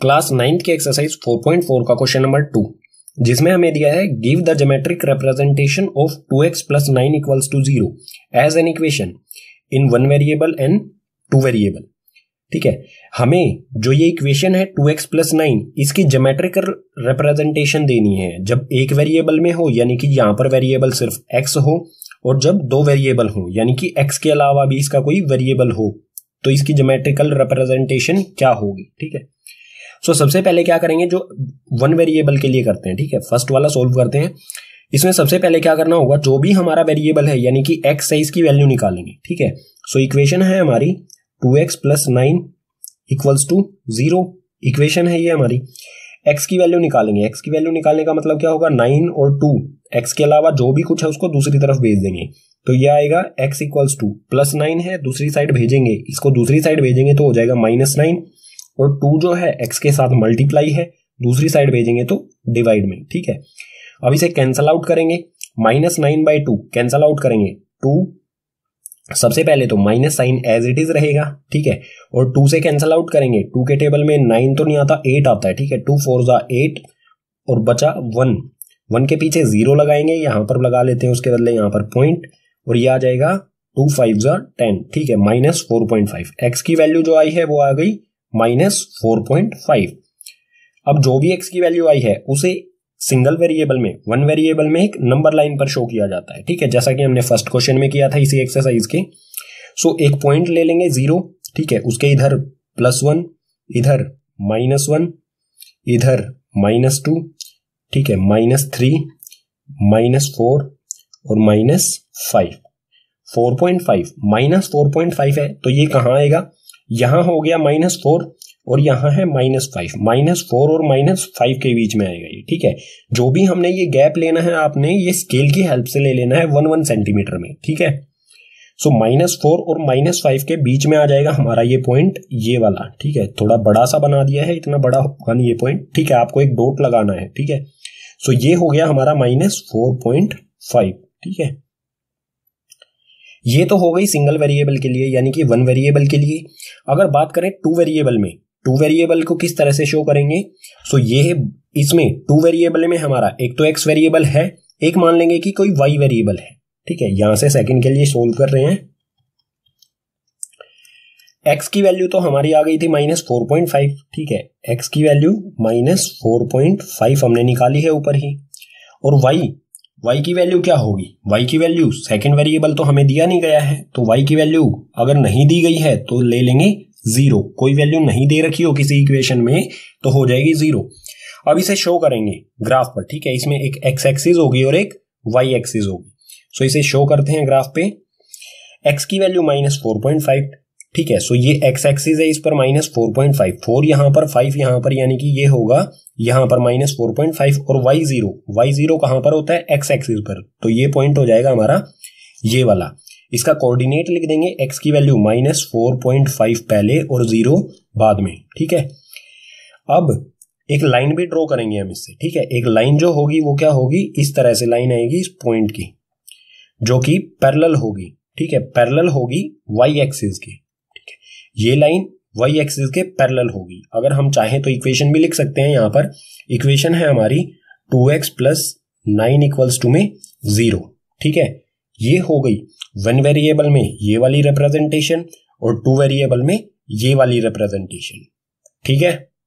class ninth की exercise 4.4 का question number two जिसमें हमें दिया है give the geometric representation of 2x x plus nine equals to zero as an equation in one variable and two variable ठीक है हमें जो ये इक्वेशन है 2x एक्स प्लस नाइन इसकी जोमेट्रिक रिप्रेजेंटेशन देनी है जब एक वेरिएबल में हो यानी कि यहाँ पर वेरिएबल सिर्फ x हो और जब दो वेरिएबल हो यानी कि x के अलावा भी इसका कोई वेरिएबल हो तो इसकी जोमेट्रिकल रिप्रेजेंटेशन क्या होगी ठीक है सो so, सबसे पहले क्या करेंगे जो वन वेरिएबल के लिए करते हैं ठीक है फर्स्ट वाला सोल्व करते हैं इसमें सबसे पहले क्या करना होगा जो भी हमारा वेरिएबल है यानी कि एक्स साइज की वैल्यू निकालेंगे ठीक है सो so, इक्वेशन है हमारी two x plus nine equals to zero equation है ये हमारी एक्स की वैल्यू निकालेंगे एक्स की वैल्यू निकालने का मतलब क्या होगा नाइन और टू एक्स के अलावा जो भी कुछ है उसको दूसरी तरफ भेज देंगे तो ये आएगा x equals to plus nine है दूसरी साइड भेजेंगे इसको दूसरी साइड भेजेंगे तो हो जाएगा माइनस नाइन और टू जो है एक्स के साथ मल्टीप्लाई है दूसरी साइड भेजेंगे तो डिवाइड में ठीक है अब इसे कैंसल आउट करेंगे minus nine by two cancel out करेंगे टू सबसे पहले तो minus sign as it is रहेगा ठीक है और टू से कैंसल आउट करेंगे टू के टेबल में नाइन तो नहीं आता एट आता है ठीक है टू फोर जा एट और बचा वन वन के पीछे जीरो लगाएंगे यहां पर लगा लेते हैं उसके बदले यहां पर पॉइंट और ये आ जाएगा टू फाइव जा टेन ठीक है minus four point five x की वैल्यू जो आई है वो आ गई माइनस फोर पॉइंट फाइव अब जो भी एक्स की वैल्यू आई है उसे सिंगल वेरिएबल में वन वेरिएबल में एक नंबर लाइन पर शो किया जाता है ठीक है जैसा कि हमने फर्स्ट क्वेश्चन में किया था इसी एक्सरसाइज के सो एक पॉइंट ले लेंगे जीरो ठीक है उसके इधर प्लस वन इधर माइनस वन इधर माइनस टू ठीक है माइनस थ्री माइनस फोर और minus five four point five minus four point five है तो ये कहाँ आएगा यहां हो गया माइनस फोर और यहां है माइनस फाइव माइनस फोर और माइनस फाइव के बीच में आएगा ये ठीक है जो भी हमने ये गैप लेना है आपने ये स्केल की हेल्प से ले लेना है वन वन सेंटीमीटर में ठीक है सो माइनस फोर और माइनस फाइव के बीच में आ जाएगा हमारा ये पॉइंट ये वाला ठीक है थोड़ा बड़ा सा बना दिया है इतना बड़ा वन ये पॉइंट ठीक है आपको एक डोट लगाना है ठीक है सो ये हो गया हमारा माइनस फोर पॉइंट फाइव ठीक है ये तो हो गई सिंगल वेरिएबल के लिए यानी कि वन वेरिएबल के लिए अगर बात करें टू वेरिएबल में टू वेरिएबल को किस तरह से शो करेंगे सो so ये है इसमें टू वेरिएबल में हमारा एक तो एक्स वेरिएबल है एक मान लेंगे कि कोई वाई वेरिएबल है ठीक है यहां से सेकंड के लिए सोल्व कर रहे हैं एक्स की वैल्यू तो हमारी आ गई थी माइनस फोर पॉइंट फाइव ठीक है एक्स की value minus four point five हमने निकाली है ऊपर ही और वाई वाई की वैल्यू क्या होगी वाई की वैल्यू सेकेंड वेरिएबल तो हमें दिया नहीं गया है तो वाई की वैल्यू अगर नहीं दी गई है तो ले लेंगे जीरो कोई वैल्यू नहीं दे रखी हो किसी इक्वेशन में तो हो जाएगी जीरो अब इसे शो करेंगे ग्राफ पर ठीक है इसमें एक एक्स एक्सिस होगी और एक वाई एक्सिस होगी सो इसे शो करते हैं ग्राफ पे एक्स की value minus four point five ठीक है सो ये एक्स एक्सिस है इस पर minus four point five four यहां पर फाइव यहां पर यानी कि ये होगा यहां पर माइनस फोर पॉइंट फाइव और वाई जीरो वाई जीरो कहां पर होता है एक्स एक्सिस पर तो ये पॉइंट हो जाएगा हमारा ये वाला इसका कोऑर्डिनेट लिख देंगे एक्स की value minus four point five पहले और जीरो बाद में ठीक है अब एक लाइन भी ड्रॉ करेंगे हम इससे ठीक है एक लाइन जो होगी वो क्या होगी इस तरह से लाइन आएगी इस पॉइंट की जो कि पैरेलल होगी ठीक है पैरेलल होगी वाई एक्सिस की ये लाइन वाई एक्सिस के पैरेलल होगी अगर हम चाहें तो इक्वेशन भी लिख सकते हैं यहां पर इक्वेशन है हमारी two x plus nine equals to में जीरो ठीक है ये हो गई वन वेरिएबल में ये वाली रिप्रेजेंटेशन और टू वेरिएबल में ये वाली रिप्रेजेंटेशन ठीक है